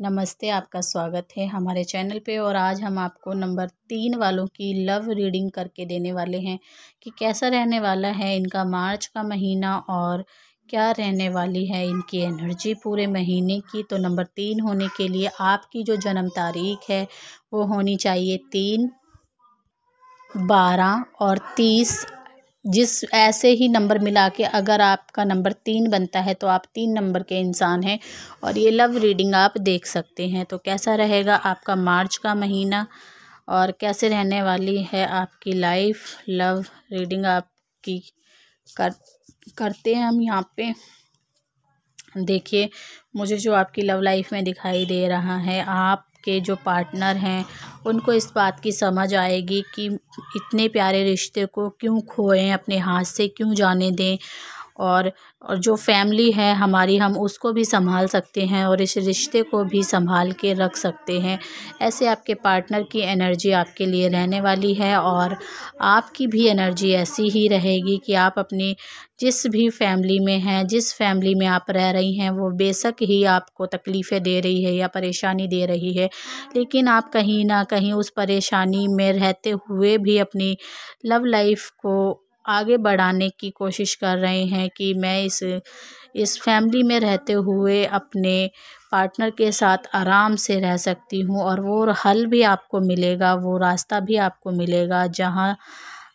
नमस्ते आपका स्वागत है हमारे चैनल पे और आज हम आपको नंबर तीन वालों की लव रीडिंग करके देने वाले हैं कि कैसा रहने वाला है इनका मार्च का महीना और क्या रहने वाली है इनकी एनर्जी पूरे महीने की तो नंबर तीन होने के लिए आपकी जो जन्म तारीख है वो होनी चाहिए तीन बारह और तीस जिस ऐसे ही नंबर मिला के अगर आपका नंबर तीन बनता है तो आप तीन नंबर के इंसान हैं और ये लव रीडिंग आप देख सकते हैं तो कैसा रहेगा आपका मार्च का महीना और कैसे रहने वाली है आपकी लाइफ लव रीडिंग आपकी कर करते हैं हम यहाँ पे देखिए मुझे जो आपकी लव लाइफ में दिखाई दे रहा है आप के जो पार्टनर हैं उनको इस बात की समझ आएगी कि इतने प्यारे रिश्ते को क्यों खोएं अपने हाथ से क्यों जाने दें और और जो फैमिली है हमारी हम उसको भी संभाल सकते हैं और इस रिश्ते को भी संभाल के रख सकते हैं ऐसे आपके पार्टनर की एनर्जी आपके लिए रहने वाली है और आपकी भी एनर्जी ऐसी ही रहेगी कि आप अपनी जिस भी फैमिली में हैं जिस फैमिली में आप रह रही हैं वो बेशक ही आपको तकलीफ़ें दे रही है या परेशानी दे रही है लेकिन आप कहीं ना कहीं उस परेशानी में रहते हुए भी अपनी लव लाइफ को आगे बढ़ाने की कोशिश कर रहे हैं कि मैं इस इस फैमिली में रहते हुए अपने पार्टनर के साथ आराम से रह सकती हूँ और वो हल भी आपको मिलेगा वो रास्ता भी आपको मिलेगा जहाँ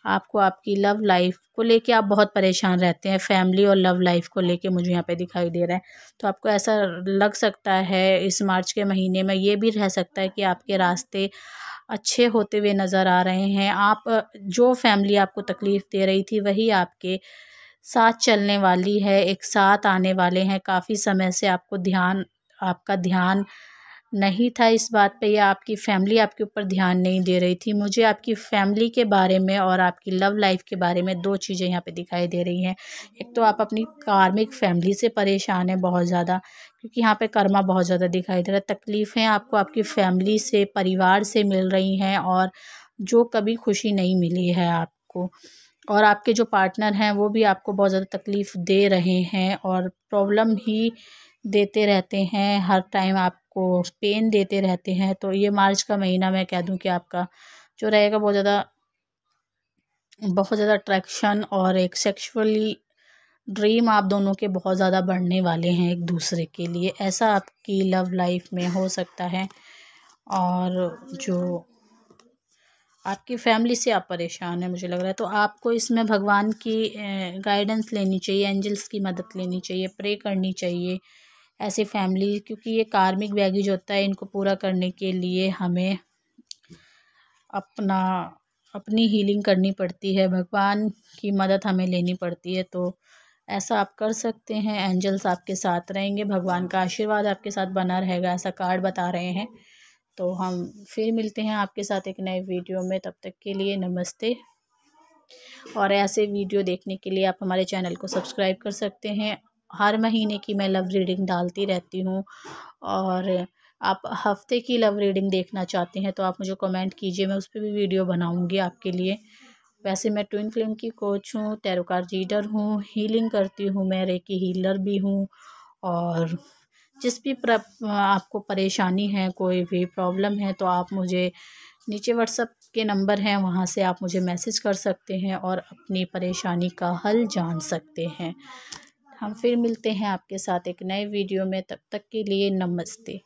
आपको आपकी लव लाइफ को लेके आप बहुत परेशान रहते हैं फैमिली और लव लाइफ को लेके मुझे यहाँ पे दिखाई दे रहा है तो आपको ऐसा लग सकता है इस मार्च के महीने में ये भी रह सकता है कि आपके रास्ते अच्छे होते हुए नज़र आ रहे हैं आप जो फैमिली आपको तकलीफ़ दे रही थी वही आपके साथ चलने वाली है एक साथ आने वाले हैं काफ़ी समय से आपको ध्यान आपका ध्यान नहीं था इस बात पे या आपकी फैमिली आपके ऊपर ध्यान नहीं दे रही थी मुझे आपकी फैमिली के बारे में और आपकी लव लाइफ के बारे में दो चीज़ें यहाँ पे दिखाई दे रही हैं एक तो आप अपनी कार्मिक फैमिली से परेशान हैं बहुत ज़्यादा क्योंकि यहाँ पे कर्मा बहुत ज़्यादा दिखाई दे रहा है तकलीफ़ें आपको आपकी फैमिली से परिवार से मिल रही हैं और जो कभी खुशी नहीं मिली है आपको और आपके जो पार्टनर हैं वो भी आपको बहुत ज़्यादा तकलीफ़ दे रहे हैं और प्रॉब्लम ही देते रहते हैं हर टाइम आपको पेन देते रहते हैं तो ये मार्च का महीना मैं कह दूँ कि आपका जो रहेगा बहुत ज़्यादा बहुत ज़्यादा अट्रैक्शन और एक सेक्शुअली ड्रीम आप दोनों के बहुत ज़्यादा बढ़ने वाले हैं एक दूसरे के लिए ऐसा आपकी लव लाइफ में हो सकता है और जो आपकी फैमिली से आप परेशान हैं मुझे लग रहा है तो आपको इसमें भगवान की गाइडेंस लेनी चाहिए एंजल्स की मदद लेनी चाहिए प्रे करनी चाहिए ऐसे फैमिली क्योंकि ये कार्मिक बैगेज होता है इनको पूरा करने के लिए हमें अपना अपनी हीलिंग करनी पड़ती है भगवान की मदद हमें लेनी पड़ती है तो ऐसा आप कर सकते हैं एंजल्स आपके साथ रहेंगे भगवान का आशीर्वाद आपके साथ बना रहेगा ऐसा कार्ड बता रहे हैं तो हम फिर मिलते हैं आपके साथ एक नए वीडियो में तब तक के लिए नमस्ते और ऐसे वीडियो देखने के लिए आप हमारे चैनल को सब्सक्राइब कर सकते हैं हर महीने की मैं लव रीडिंग डालती रहती हूँ और आप हफ्ते की लव रीडिंग देखना चाहते हैं तो आप मुझे कमेंट कीजिए मैं उस पर भी वीडियो बनाऊँगी आपके लिए वैसे मैं ट्विन फिल्म की कोच हूँ तैरोकार रीडर हूँ हीलिंग करती हूँ मैं रेकी हीलर भी हूँ और जिस भी प्र आपको परेशानी है कोई भी प्रॉब्लम है तो आप मुझे नीचे व्हाट्सअप के नंबर हैं वहाँ से आप मुझे मैसेज कर सकते हैं और अपनी परेशानी का हल जान सकते हैं हम फिर मिलते हैं आपके साथ एक नए वीडियो में तब तक के लिए नमस्ते